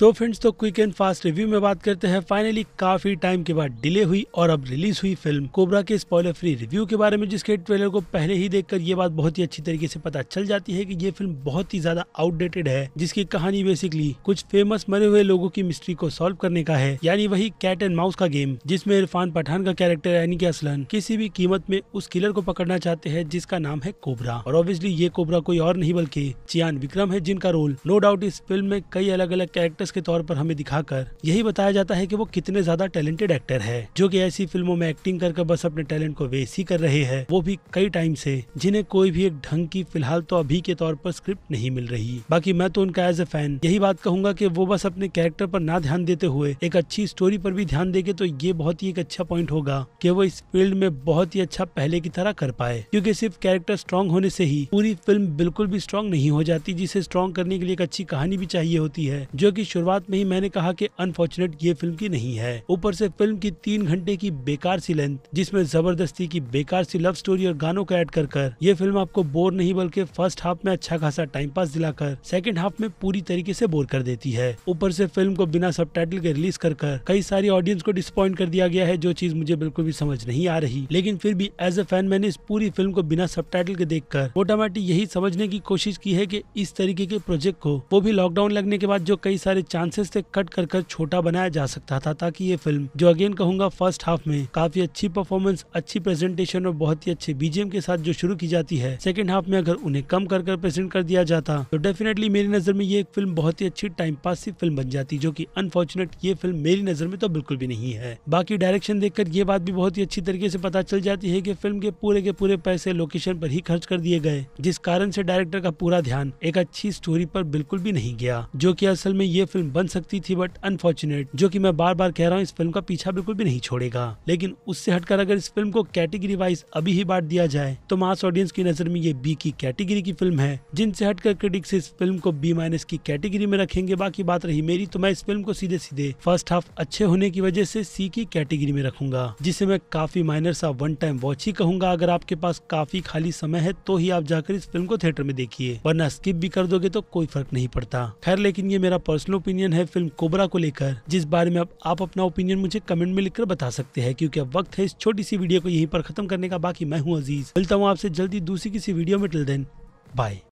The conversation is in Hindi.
सो so फ्रेंड्स तो क्विक एंड फास्ट रिव्यू में बात करते हैं फाइनली काफी टाइम के बाद डिले हुई और अब रिलीज हुई फिल्म कोबरा के स्पॉइलर फ्री रिव्यू के बारे में जिसके ट्रेलर को पहले ही देखकर ये बात बहुत ही अच्छी तरीके से पता चल जाती है कि ये फिल्म बहुत ही ज्यादा आउटडेटेड है जिसकी कहानी बेसिकली कुछ फेमस मरे हुए लोगों की मिस्ट्री को सॉल्व करने का है यानी वही कैट एंड माउस का गेम जिसमे इरफान पठान का कैरेक्टर यानी कि असलन किसी भी कीमत में उस किलर को पकड़ना चाहते हैं जिसका नाम है कोबरा और ऑब्वियसली ये कोबरा कोई और नहीं बल्कि चियान विक्रम है जिनका रोल नो डाउट इस फिल्म में कई अलग अलग कैरेक्टर एक्टर्स के तौर पर हमें दिखाकर यही बताया जाता है कि वो कितने ज्यादा टैलेंटेड एक्टर है जो कि ऐसी फिल्मों में एक्टिंग करके बस अपने टैलेंट को वेस्ट ही कर रहे हैं वो भी कई टाइम से जिन्हें कोई भी एक ढंग की फिलहाल तो अभी के तौर पर स्क्रिप्ट नहीं मिल रही बाकी मैं तो उनका एज ए फैन यही बात कहूंगा की वो बस अपने कैरेक्टर पर ना ध्यान देते हुए एक अच्छी स्टोरी पर भी ध्यान देंगे तो ये बहुत ही एक अच्छा पॉइंट होगा की वो इस फील्ड में बहुत ही अच्छा पहले की तरह कर पाए क्यूँकी सिर्फ कैरेक्टर स्ट्रॉन्ग होने से ही पूरी फिल्म बिल्कुल भी स्ट्रॉन्ग नहीं हो जाती जिसे स्ट्रॉन्ग करने के लिए एक अच्छी कहानी भी चाहिए होती है जो कि शुरुआत में ही मैंने कहा कि अनफॉर्चुनेट ये फिल्म की नहीं है ऊपर से फिल्म की तीन घंटे की बेकार सी लेंथ जिसमें जबरदस्ती की बेकार सी लव स्टोरी और गानों को ऐड कर कर ये फिल्म आपको बोर नहीं बल्कि फर्स्ट हाफ में अच्छा खासा टाइम पास दिलाकर सेकेंड हाफ में पूरी तरीके ऐसी बोर कर देती है ऊपर ऐसी फिल्म को बिना सब के रिलीज कर कर कई सारी ऑडियंस को डिसअपॉइंट कर दिया गया है जो चीज मुझे बिल्कुल भी समझ नहीं आ रही लेकिन फिर भी एज ए फैन मैंने इस पूरी फिल्म को बिना सब के देख कर मोटामाटी यही समझने की कोशिश की है की इस तरीके के प्रोजेक्ट को वो भी लॉकडाउन लगने के बाद जो कई सारे सारे चांसेस से कट कर कर छोटा बनाया जा सकता था ताकि ये फिल्म जो अगेन कहूंगा फर्स्ट हाफ में काफी अच्छी परफॉर्मेंस अच्छी प्रेजेंटेशन और बहुत ही अच्छे बीजेम के साथ जो शुरू की जाती है सेकेंड हाफ में अगर उन्हें कम कर कर प्रेजेंट कर दिया जाता तो डेफिनेटली मेरी नजर में ये एक फिल्म बहुत ही अच्छी टाइम पास की फिल्म बन जाती जो की अनफॉर्चुनेट ये फिल्म मेरी नजर में तो बिल्कुल भी नहीं है बाकी डायरेक्शन देखकर ये बात भी बहुत ही अच्छी तरीके से पता चल जाती है की फिल्म के पूरे के पूरे पैसे लोकेशन पर ही खर्च कर दिए गए जिस कारण से डायरेक्टर का पूरा ध्यान एक अच्छी स्टोरी पर बिल्कुल भी नहीं गया जो कि असल में ये फिल्म बन सकती थी बट अनफॉर्चुनेट जो की मैं बार बार कह रहा हूँ इस फिल्म का पीछा बिल्कुल भी नहीं छोड़ेगा लेकिन उससे हटकर अगर इस फिल्म को कैटेगरी वाइज अभी ही बांट दिया जाए तो मास ऑडियंस की नजर में ये बी की कैटेगरी की फिल्म है जिनसे हटकर क्रिटिक्स इस फिल्म को बी माइनस की कैटेगरी में रखेंगे बाकी बात रही मेरी तो मैं इस फिल्म को सीधे सीधे फर्स्ट हाफ अच्छे होने की वजह से सी की कैटेगरी में रखूंगा जिसे मैं काफी माइनर सा वन टाइम वॉच ही कहूंगा अगर आपके पास काफी खाली समय है तो ही आप जाकर इस फिल्म को थिएटर में देखिए वरना स्किप भी कर दोगे तो कोई फर्क नहीं पड़ता खैर लेकिन ये मेरा पर्सनल ओपिनियन है फिल्म कोबरा को लेकर जिस बारे में आप अपना ओपिनियन मुझे कमेंट में लिखकर बता सकते हैं क्योंकि अब वक्त है इस छोटी सी वीडियो को यहीं पर खत्म करने का बाकी मैं हूँ अजीज मिलता हूँ आपसे जल्दी दूसरी किसी वीडियो में टिल देन बाय